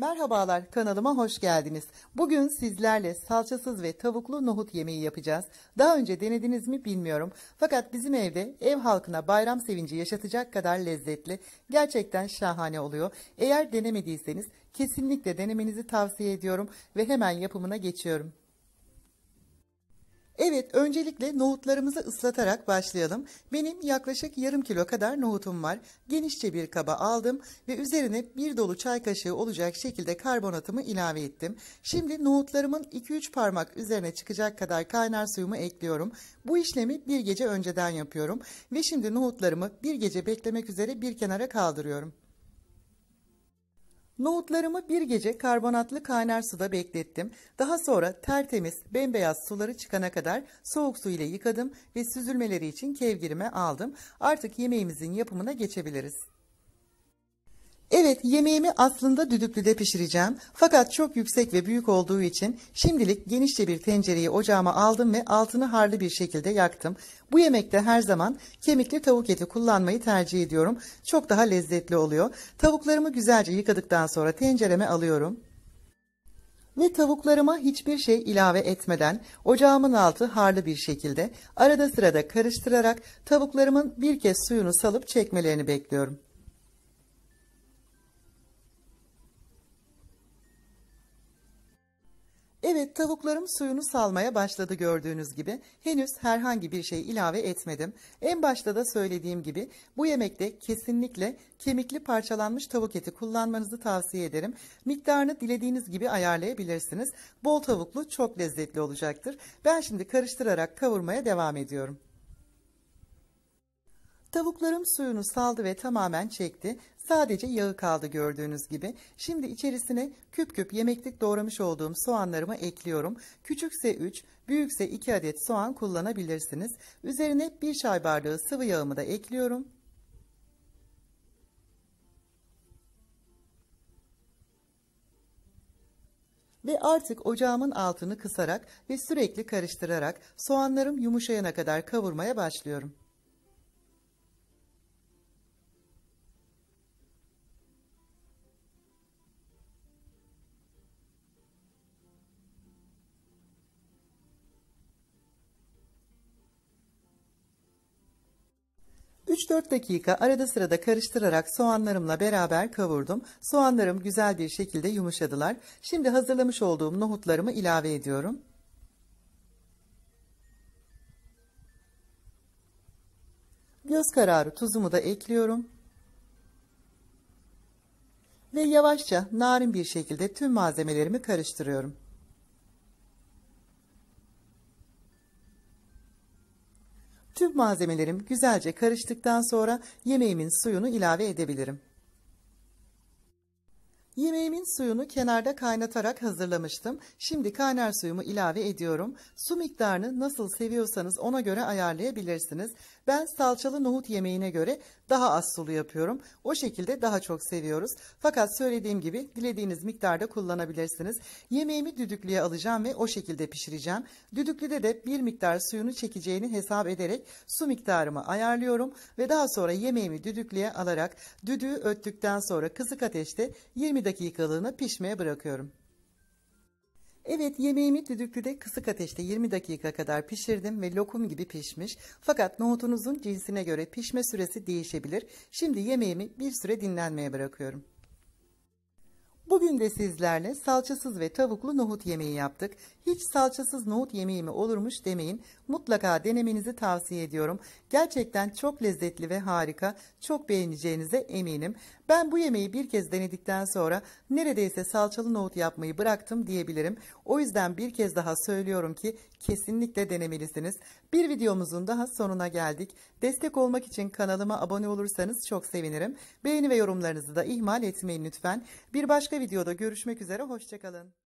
Merhabalar kanalıma hoş geldiniz. Bugün sizlerle salçasız ve tavuklu nohut yemeği yapacağız. Daha önce denediniz mi bilmiyorum. Fakat bizim evde ev halkına bayram sevinci yaşatacak kadar lezzetli. Gerçekten şahane oluyor. Eğer denemediyseniz kesinlikle denemenizi tavsiye ediyorum ve hemen yapımına geçiyorum. Evet öncelikle nohutlarımızı ıslatarak başlayalım. Benim yaklaşık yarım kilo kadar nohutum var. Genişçe bir kaba aldım ve üzerine bir dolu çay kaşığı olacak şekilde karbonatımı ilave ettim. Şimdi nohutlarımın 2-3 parmak üzerine çıkacak kadar kaynar suyumu ekliyorum. Bu işlemi bir gece önceden yapıyorum ve şimdi nohutlarımı bir gece beklemek üzere bir kenara kaldırıyorum. Nohutlarımı bir gece karbonatlı kaynar suda beklettim. Daha sonra tertemiz bembeyaz suları çıkana kadar soğuk su ile yıkadım ve süzülmeleri için kevgirime aldım. Artık yemeğimizin yapımına geçebiliriz. Evet yemeğimi aslında düdüklüde pişireceğim fakat çok yüksek ve büyük olduğu için şimdilik genişçe bir tencereyi ocağıma aldım ve altını harlı bir şekilde yaktım. Bu yemekte her zaman kemikli tavuk eti kullanmayı tercih ediyorum. Çok daha lezzetli oluyor. Tavuklarımı güzelce yıkadıktan sonra tencereme alıyorum ve tavuklarıma hiçbir şey ilave etmeden ocağımın altı harlı bir şekilde arada sırada karıştırarak tavuklarımın bir kez suyunu salıp çekmelerini bekliyorum. Evet tavuklarım suyunu salmaya başladı gördüğünüz gibi. Henüz herhangi bir şey ilave etmedim. En başta da söylediğim gibi bu yemekte kesinlikle kemikli parçalanmış tavuk eti kullanmanızı tavsiye ederim. Miktarını dilediğiniz gibi ayarlayabilirsiniz. Bol tavuklu çok lezzetli olacaktır. Ben şimdi karıştırarak kavurmaya devam ediyorum. Tavuklarım suyunu saldı ve tamamen çekti. Sadece yağı kaldı gördüğünüz gibi. Şimdi içerisine küp küp yemeklik doğramış olduğum soğanlarımı ekliyorum. Küçükse 3, büyükse 2 adet soğan kullanabilirsiniz. Üzerine 1 çay bardağı sıvı yağımı da ekliyorum. ve artık ocağımın altını kısarak ve sürekli karıştırarak soğanlarım yumuşayana kadar kavurmaya başlıyorum. 3-4 dakika arada sırada karıştırarak soğanlarımla beraber kavurdum. Soğanlarım güzel bir şekilde yumuşadılar. Şimdi hazırlamış olduğum nohutlarımı ilave ediyorum. Göz kararı tuzumu da ekliyorum. Ve yavaşça narin bir şekilde tüm malzemelerimi karıştırıyorum. Tüm malzemelerim güzelce karıştıktan sonra yemeğimin suyunu ilave edebilirim. Yemeğimin suyunu kenarda kaynatarak hazırlamıştım. Şimdi kaynar suyumu ilave ediyorum. Su miktarını nasıl seviyorsanız ona göre ayarlayabilirsiniz. Ben salçalı nohut yemeğine göre daha az sulu yapıyorum. O şekilde daha çok seviyoruz. Fakat söylediğim gibi dilediğiniz miktarda kullanabilirsiniz. Yemeğimi düdüklüye alacağım ve o şekilde pişireceğim. Düdüklüde de bir miktar suyunu çekeceğini hesap ederek su miktarımı ayarlıyorum ve daha sonra yemeğimi düdüklüye alarak düdüğü öttükten sonra kısık ateşte 20 dakikalığına pişmeye bırakıyorum. Evet yemeğimi düdüklüde kısık ateşte 20 dakika kadar pişirdim ve lokum gibi pişmiş. Fakat nohutunuzun cinsine göre pişme süresi değişebilir. Şimdi yemeğimi bir süre dinlenmeye bırakıyorum. Bugün de sizlerle salçasız ve tavuklu nohut yemeği yaptık. Hiç salçasız nohut yemeği mi olurmuş demeyin. Mutlaka denemenizi tavsiye ediyorum. Gerçekten çok lezzetli ve harika. Çok beğeneceğinize eminim. Ben bu yemeği bir kez denedikten sonra neredeyse salçalı nohut yapmayı bıraktım diyebilirim. O yüzden bir kez daha söylüyorum ki kesinlikle denemelisiniz. Bir videomuzun daha sonuna geldik. Destek olmak için kanalıma abone olursanız çok sevinirim. Beğeni ve yorumlarınızı da ihmal etmeyin lütfen. Bir başka video videoda görüşmek üzere, hoşçakalın.